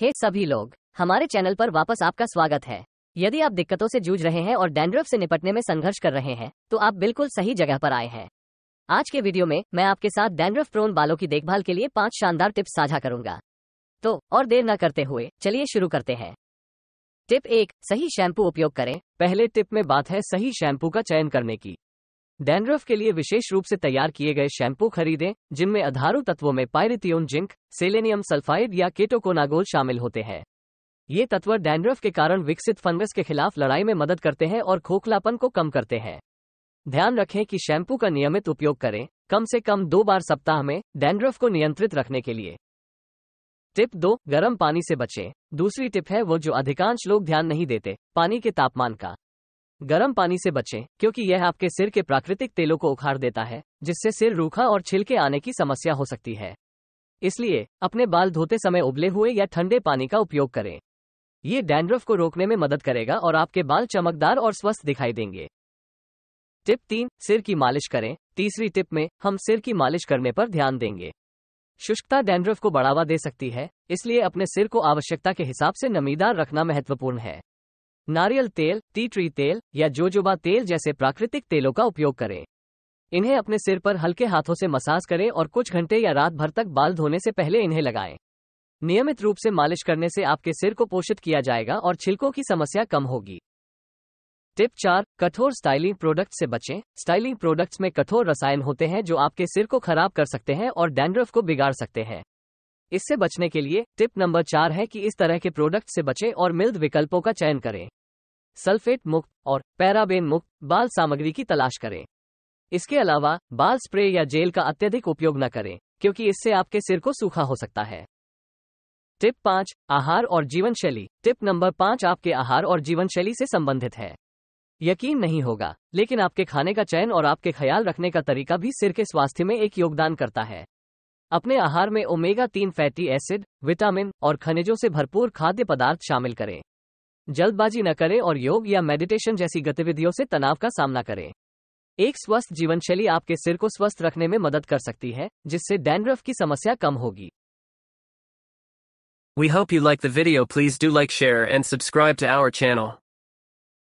हे hey, सभी लोग हमारे चैनल पर वापस आपका स्वागत है यदि आप दिक्कतों से जूझ रहे हैं और डेंड्रफ से निपटने में संघर्ष कर रहे हैं तो आप बिल्कुल सही जगह पर आए हैं आज के वीडियो में मैं आपके साथ डेंड्रफ प्रोन बालों की देखभाल के लिए पांच शानदार टिप्स साझा करूंगा तो और देर न करते हुए चलिए शुरू करते हैं टिप एक सही शैम्पू उपयोग करें पहले टिप में बात है सही शैम्पू का चयन करने की डैंड्रफ के लिए विशेष रूप से तैयार किए गए शैम्पू खरीदें जिनमें आधारू तत्वों में पायरिथियोन जिंक सेलेनियम सल्फाइड या केटोकोनागोल शामिल होते हैं ये तत्व डैंड्रफ के कारण विकसित फंगस के खिलाफ लड़ाई में मदद करते हैं और खोखलापन को कम करते हैं ध्यान रखें कि शैम्पू का नियमित उपयोग करें कम से कम दो बार सप्ताह में डैंड्रफ को नियंत्रित रखने के लिए टिप दो गर्म पानी से बचें दूसरी टिप है वो जो अधिकांश लोग ध्यान नहीं देते पानी के तापमान का गर्म पानी से बचें क्योंकि यह आपके सिर के प्राकृतिक तेलों को उखाड़ देता है जिससे सिर रूखा और छिलके आने की समस्या हो सकती है इसलिए अपने बाल धोते समय उबले हुए या ठंडे पानी का उपयोग करें ये डैंड्रफ को रोकने में मदद करेगा और आपके बाल चमकदार और स्वस्थ दिखाई देंगे टिप तीन सिर की मालिश करें तीसरी टिप में हम सिर की मालिश करने पर ध्यान देंगे शुष्कता डैंड्रफ को बढ़ावा दे सकती है इसलिए अपने सिर को आवश्यकता के हिसाब से नमीदार रखना महत्वपूर्ण है नारियल तेल टी ट्री तेल या जोजोबा तेल जैसे प्राकृतिक तेलों का उपयोग करें इन्हें अपने सिर पर हल्के हाथों से मसाज करें और कुछ घंटे या रात भर तक बाल धोने से पहले इन्हें लगाएं। नियमित रूप से मालिश करने से आपके सिर को पोषित किया जाएगा और छिलकों की समस्या कम होगी टिप चार कठोर स्टाइलिंग प्रोडक्ट से बचें स्टाइलिंग प्रोडक्ट्स में कठोर रसायन होते हैं जो आपके सिर को खराब कर सकते हैं और डैंड्रफ को बिगाड़ सकते हैं इससे बचने के लिए टिप नंबर चार है कि इस तरह के प्रोडक्ट से बचें और मिल्द विकल्पों का चयन करें सल्फेट मुक्त और पैराबेन मुक्त बाल सामग्री की तलाश करें इसके अलावा बाल स्प्रे या जेल का अत्यधिक उपयोग न करें क्योंकि इससे आपके सिर को सूखा हो सकता है टिप पाँच आहार और जीवन शैली टिप नंबर पाँच आपके आहार और जीवन शैली से संबंधित है यकीन नहीं होगा लेकिन आपके खाने का चयन और आपके ख्याल रखने का तरीका भी सिर के स्वास्थ्य में एक योगदान करता है अपने आहार में ओमेगा तीन फैटी एसिड विटामिन और खनिजों से भरपूर खाद्य पदार्थ शामिल करें जल्दबाजी न करें और योग या मेडिटेशन जैसी गतिविधियों से तनाव का सामना करें एक स्वस्थ जीवनशैली आपके सिर को स्वस्थ रखने में मदद कर सकती है जिससे डैंड्रफ की समस्या कम होगी we hope you like the video please do like share and subscribe to our channel